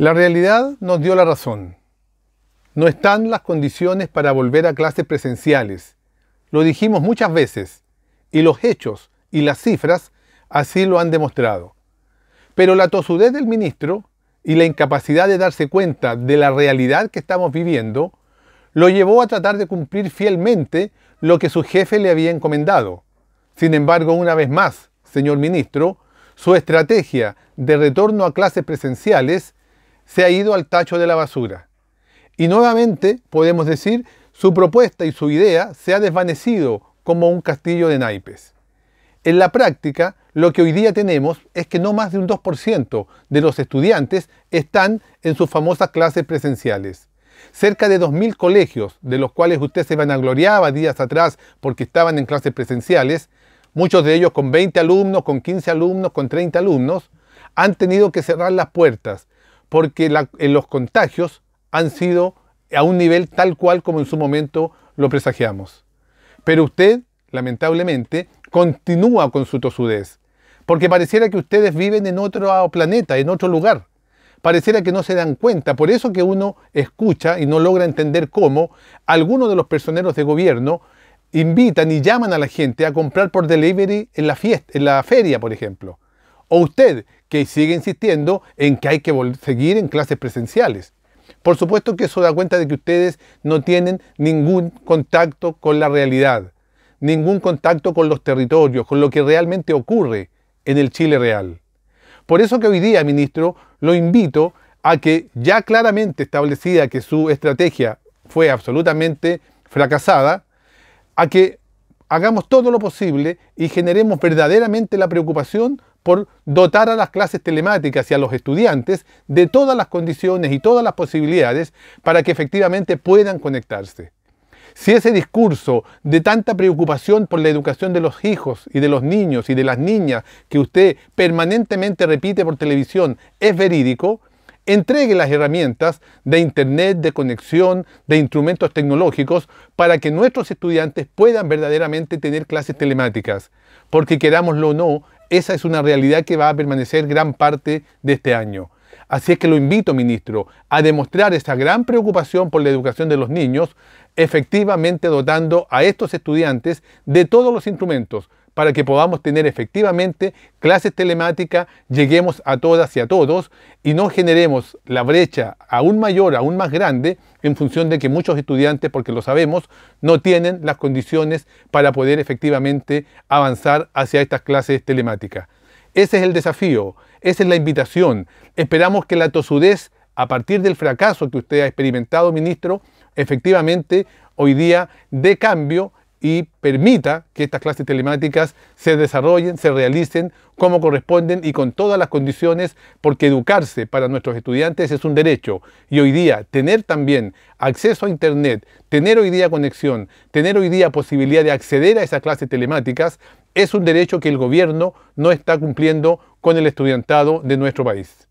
La realidad nos dio la razón. No están las condiciones para volver a clases presenciales. Lo dijimos muchas veces y los hechos y las cifras así lo han demostrado. Pero la tosudez del ministro y la incapacidad de darse cuenta de la realidad que estamos viviendo lo llevó a tratar de cumplir fielmente lo que su jefe le había encomendado. Sin embargo, una vez más, señor ministro, su estrategia de retorno a clases presenciales se ha ido al tacho de la basura. Y nuevamente podemos decir, su propuesta y su idea se ha desvanecido como un castillo de naipes. En la práctica, lo que hoy día tenemos es que no más de un 2% de los estudiantes están en sus famosas clases presenciales. Cerca de 2.000 colegios, de los cuales usted se vanagloriaba días atrás porque estaban en clases presenciales, muchos de ellos con 20 alumnos, con 15 alumnos, con 30 alumnos, han tenido que cerrar las puertas porque en eh, los contagios han sido a un nivel tal cual como en su momento lo presagiamos. Pero usted, lamentablemente, continúa con su tosudez, porque pareciera que ustedes viven en otro planeta, en otro lugar. Pareciera que no se dan cuenta, por eso que uno escucha y no logra entender cómo algunos de los personeros de gobierno invitan y llaman a la gente a comprar por delivery en la, fiesta, en la feria, por ejemplo o usted que sigue insistiendo en que hay que seguir en clases presenciales. Por supuesto que eso da cuenta de que ustedes no tienen ningún contacto con la realidad, ningún contacto con los territorios, con lo que realmente ocurre en el Chile real. Por eso que hoy día, ministro, lo invito a que ya claramente establecida que su estrategia fue absolutamente fracasada, a que hagamos todo lo posible y generemos verdaderamente la preocupación por dotar a las clases telemáticas y a los estudiantes de todas las condiciones y todas las posibilidades para que efectivamente puedan conectarse. Si ese discurso de tanta preocupación por la educación de los hijos y de los niños y de las niñas que usted permanentemente repite por televisión es verídico, entregue las herramientas de Internet, de conexión, de instrumentos tecnológicos para que nuestros estudiantes puedan verdaderamente tener clases telemáticas. Porque querámoslo o no, esa es una realidad que va a permanecer gran parte de este año. Así es que lo invito, ministro, a demostrar esa gran preocupación por la educación de los niños, efectivamente dotando a estos estudiantes de todos los instrumentos, para que podamos tener efectivamente clases telemáticas, lleguemos a todas y a todos y no generemos la brecha aún mayor, aún más grande, en función de que muchos estudiantes, porque lo sabemos, no tienen las condiciones para poder efectivamente avanzar hacia estas clases telemáticas. Ese es el desafío, esa es la invitación. Esperamos que la tosudez, a partir del fracaso que usted ha experimentado, ministro, efectivamente hoy día dé cambio y permita que estas clases telemáticas se desarrollen, se realicen como corresponden y con todas las condiciones, porque educarse para nuestros estudiantes es un derecho. Y hoy día tener también acceso a Internet, tener hoy día conexión, tener hoy día posibilidad de acceder a esas clases telemáticas, es un derecho que el gobierno no está cumpliendo con el estudiantado de nuestro país.